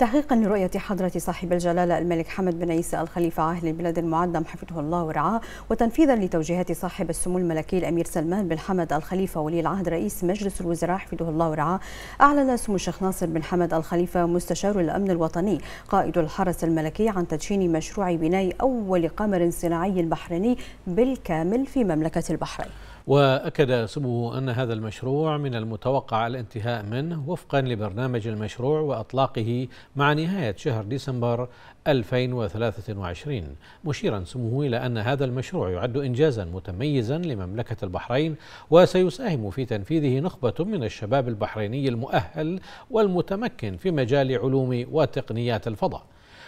تحقيقا لرؤية حضرة صاحب الجلالة الملك حمد بن عيسى الخليفة عاهل البلاد المعدم حفظه الله ورعاه وتنفيذا لتوجيهات صاحب السمو الملكي الأمير سلمان بن حمد الخليفة ولي العهد رئيس مجلس الوزراء حفظه الله ورعاه أعلن سمو الشيخ ناصر بن حمد الخليفة مستشار الأمن الوطني قائد الحرس الملكي عن تدشين مشروع بناء أول قمر صناعي بحريني بالكامل في مملكة البحرين وأكد سموه أن هذا المشروع من المتوقع الانتهاء منه وفقا لبرنامج المشروع وأطلاقه مع نهاية شهر ديسمبر 2023 مشيرا سموه إلى أن هذا المشروع يعد إنجازا متميزا لمملكة البحرين وسيساهم في تنفيذه نخبة من الشباب البحريني المؤهل والمتمكن في مجال علوم وتقنيات الفضاء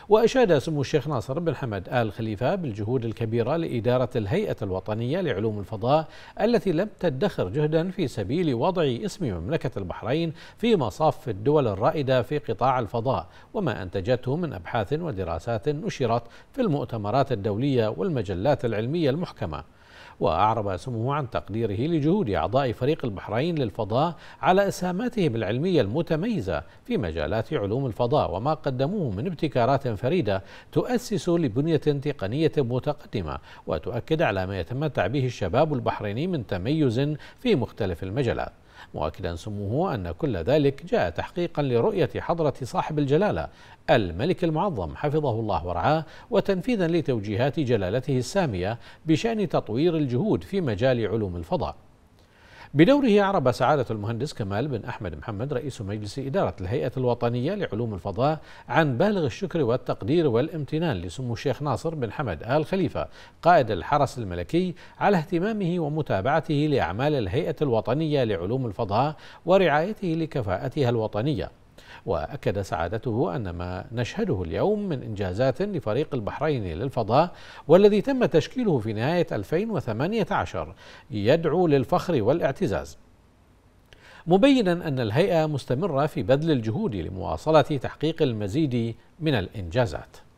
وأشاد سمو الشيخ ناصر بن حمد آل خليفة بالجهود الكبيرة لإدارة الهيئة الوطنية لعلوم الفضاء التي لم تدخر جهدا في سبيل وضع اسم مملكة البحرين في مصاف الدول الرائدة في قطاع الفضاء وما أنتجته من أبحاث ودراسات نشرت في المؤتمرات الدولية والمجلات العلمية المحكمة وأعرب اسمه عن تقديره لجهود أعضاء فريق البحرين للفضاء على إسهاماتهم العلمية المتميزة في مجالات علوم الفضاء وما قدموه من ابتكارات فريدة تؤسس لبنية تقنية متقدمة وتؤكد على ما يتمتع به الشباب البحريني من تميز في مختلف المجالات مؤكدا سموه أن كل ذلك جاء تحقيقا لرؤية حضرة صاحب الجلالة الملك المعظم حفظه الله ورعاه وتنفيذا لتوجيهات جلالته السامية بشأن تطوير الجهود في مجال علوم الفضاء بدوره عرب سعادة المهندس كمال بن أحمد محمد رئيس مجلس إدارة الهيئة الوطنية لعلوم الفضاء عن بالغ الشكر والتقدير والامتنان لسمو الشيخ ناصر بن حمد آل خليفة قائد الحرس الملكي على اهتمامه ومتابعته لأعمال الهيئة الوطنية لعلوم الفضاء ورعايته لكفاءتها الوطنية واكد سعادته ان ما نشهده اليوم من انجازات لفريق البحرين للفضاء والذي تم تشكيله في نهايه 2018 يدعو للفخر والاعتزاز. مبينا ان الهيئه مستمره في بذل الجهود لمواصله تحقيق المزيد من الانجازات.